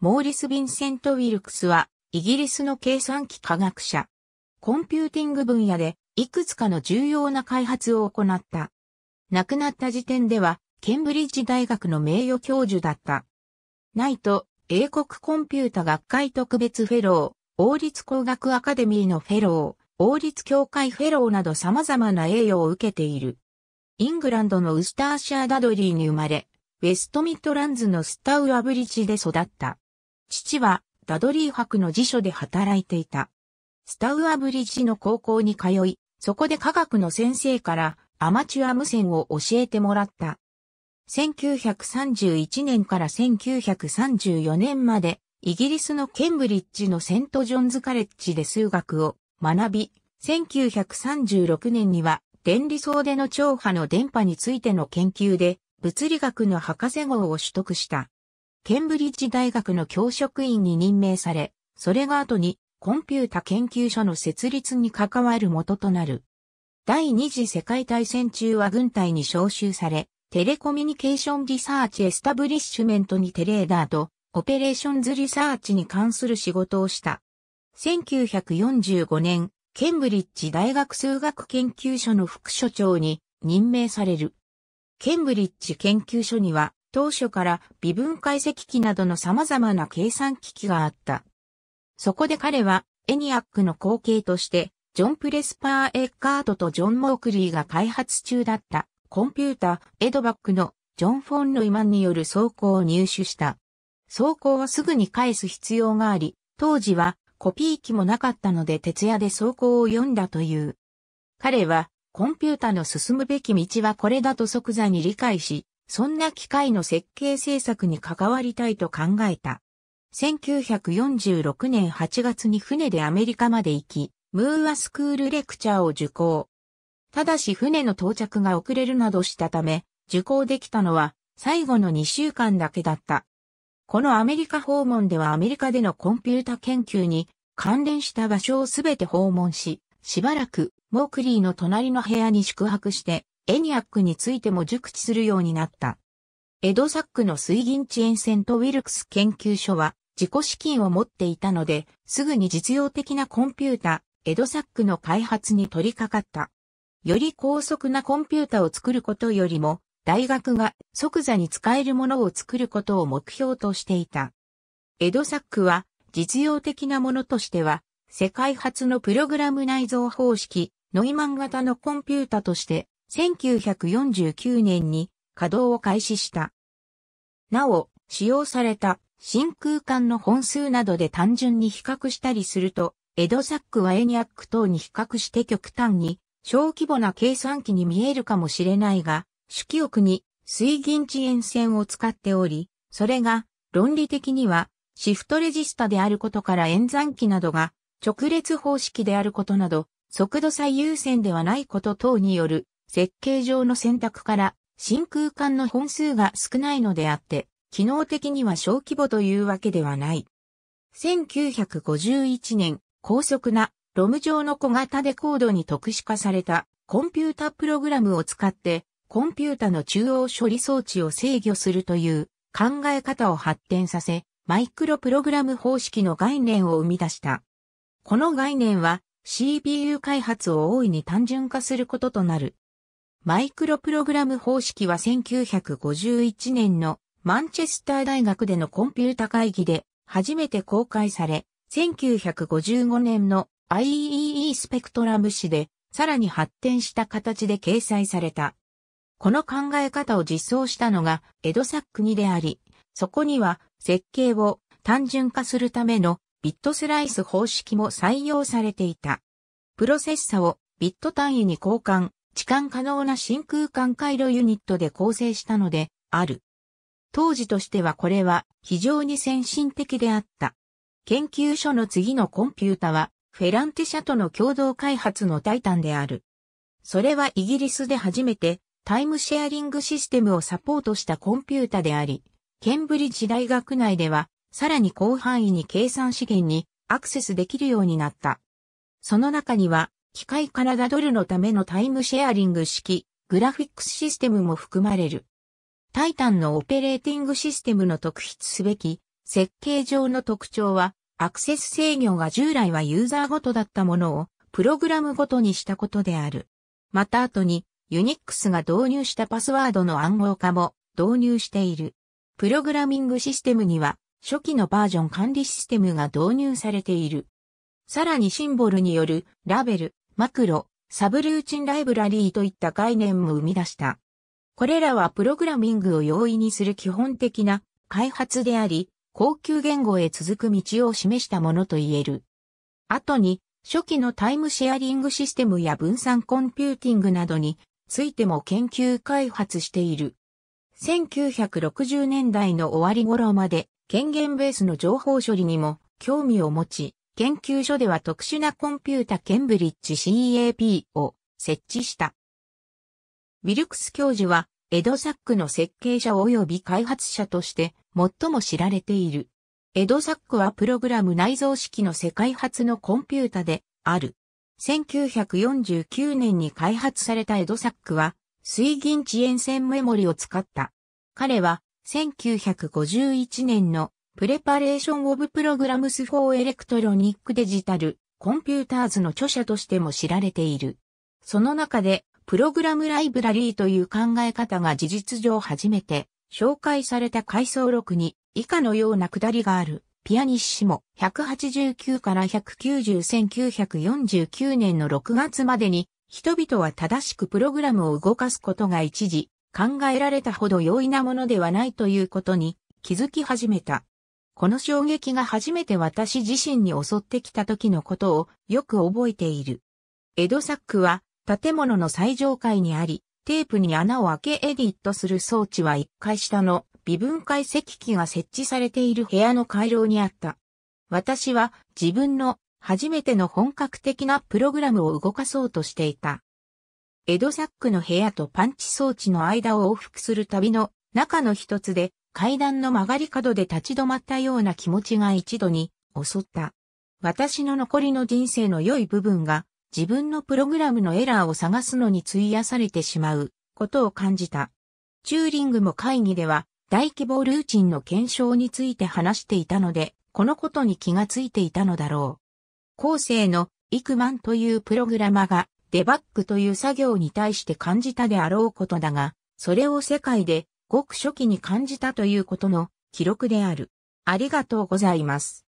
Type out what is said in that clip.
モーリス・ヴィンセント・ウィルクスは、イギリスの計算機科学者。コンピューティング分野で、いくつかの重要な開発を行った。亡くなった時点では、ケンブリッジ大学の名誉教授だった。ナイト、英国コンピュータ学会特別フェロー、王立工学アカデミーのフェロー、王立協会フェローなど様々な栄誉を受けている。イングランドのウスターシャーダドリーに生まれ、ウェストミッドランズのスタウアブリッジで育った。父はダドリー博の辞書で働いていた。スタウアブリッジの高校に通い、そこで科学の先生からアマチュア無線を教えてもらった。1931年から1934年まで、イギリスのケンブリッジのセントジョンズカレッジで数学を学び、1936年には電離層での超波の電波についての研究で物理学の博士号を取得した。ケンブリッジ大学の教職員に任命され、それが後にコンピュータ研究所の設立に関わる元となる。第二次世界大戦中は軍隊に招集され、テレコミュニケーションリサーチエスタブリッシュメントにテレーダーとオペレーションズリサーチに関する仕事をした。1945年、ケンブリッジ大学数学研究所の副所長に任命される。ケンブリッジ研究所には当初から微分解析機などの様々な計算機器があった。そこで彼はエニアックの後継として、ジョン・プレスパー・エッカートとジョン・モークリーが開発中だったコンピュータ、エドバックのジョン・フォン・ロイマンによる走行を入手した。走行はすぐに返す必要があり、当時はコピー機もなかったので徹夜で走行を読んだという。彼はコンピュータの進むべき道はこれだと即座に理解し、そんな機械の設計制作に関わりたいと考えた。1946年8月に船でアメリカまで行き、ムーアスクールレクチャーを受講。ただし船の到着が遅れるなどしたため、受講できたのは最後の2週間だけだった。このアメリカ訪問ではアメリカでのコンピュータ研究に関連した場所をすべて訪問し、しばらくモークリーの隣の部屋に宿泊してエニアックについても熟知するようになった。エドサックの水銀遅延線とウィルクス研究所は自己資金を持っていたので、すぐに実用的なコンピュータ、エドサックの開発に取り掛かった。より高速なコンピュータを作ることよりも、大学が即座に使えるものを作ることを目標としていた。エドサックは実用的なものとしては、世界初のプログラム内蔵方式、ノイマン型のコンピュータとして1949年に稼働を開始した。なお、使用された真空管の本数などで単純に比較したりすると、エドサックはエニアック等に比較して極端に小規模な計算機に見えるかもしれないが、主記憶に水銀地延線を使っており、それが論理的にはシフトレジスタであることから演算機などが直列方式であることなど、速度最優先ではないこと等による設計上の選択から真空管の本数が少ないのであって、機能的には小規模というわけではない。1951年、高速なロム状の小型デコードに特殊化されたコンピュータプログラムを使ってコンピュータの中央処理装置を制御するという考え方を発展させ、マイクロプログラム方式の概念を生み出した。この概念は CPU 開発を大いに単純化することとなる。マイクロプログラム方式は1951年のマンチェスター大学でのコンピュータ会議で初めて公開され、1955年の i e e スペクトラム誌でさらに発展した形で掲載された。この考え方を実装したのがエドサックにであり、そこには設計を単純化するためのビットスライス方式も採用されていた。プロセッサをビット単位に交換、置換可能な真空管回路ユニットで構成したので、ある。当時としてはこれは非常に先進的であった。研究所の次のコンピュータは、フェランテ社との共同開発のタイタンである。それはイギリスで初めてタイムシェアリングシステムをサポートしたコンピュータであり、ケンブリッジ大学内では、さらに広範囲に計算資源にアクセスできるようになった。その中には、機械カナダドルのためのタイムシェアリング式、グラフィックスシステムも含まれる。タイタンのオペレーティングシステムの特筆すべき設計上の特徴は、アクセス制御が従来はユーザーごとだったものをプログラムごとにしたことである。また後に、ユニックスが導入したパスワードの暗号化も導入している。プログラミングシステムには、初期のバージョン管理システムが導入されている。さらにシンボルによるラベル、マクロ、サブルーチンライブラリーといった概念も生み出した。これらはプログラミングを容易にする基本的な開発であり、高級言語へ続く道を示したものと言える。後に、初期のタイムシェアリングシステムや分散コンピューティングなどについても研究開発している。1960年代の終わり頃まで権限ベースの情報処理にも興味を持ち、研究所では特殊なコンピュータケンブリッジ CAP を設置した。ウィルクス教授は、エドサックの設計者及び開発者として最も知られている。エドサックはプログラム内蔵式の世界初のコンピュータである。1949年に開発されたエドサックは水銀遅延線メモリを使った。彼は1951年のプレパレーション・オブ・プログラムス・フォー・エレクトロニック・デジタル・コンピューターズの著者としても知られている。その中で、プログラムライブラリーという考え方が事実上初めて紹介された階層6に以下のような下りがある。ピアニッシモ189から1901949年の6月までに人々は正しくプログラムを動かすことが一時考えられたほど容易なものではないということに気づき始めた。この衝撃が初めて私自身に襲ってきた時のことをよく覚えている。江戸サックは建物の最上階にあり、テープに穴を開けエディットする装置は1階下の微分解析器が設置されている部屋の回廊にあった。私は自分の初めての本格的なプログラムを動かそうとしていた。江戸サックの部屋とパンチ装置の間を往復する旅の中の一つで階段の曲がり角で立ち止まったような気持ちが一度に襲った。私の残りの人生の良い部分が自分のプログラムのエラーを探すのに費やされてしまうことを感じた。チューリングも会議では大規模ルーチンの検証について話していたので、このことに気がついていたのだろう。後世のイクマンというプログラマがデバッグという作業に対して感じたであろうことだが、それを世界でごく初期に感じたということの記録である。ありがとうございます。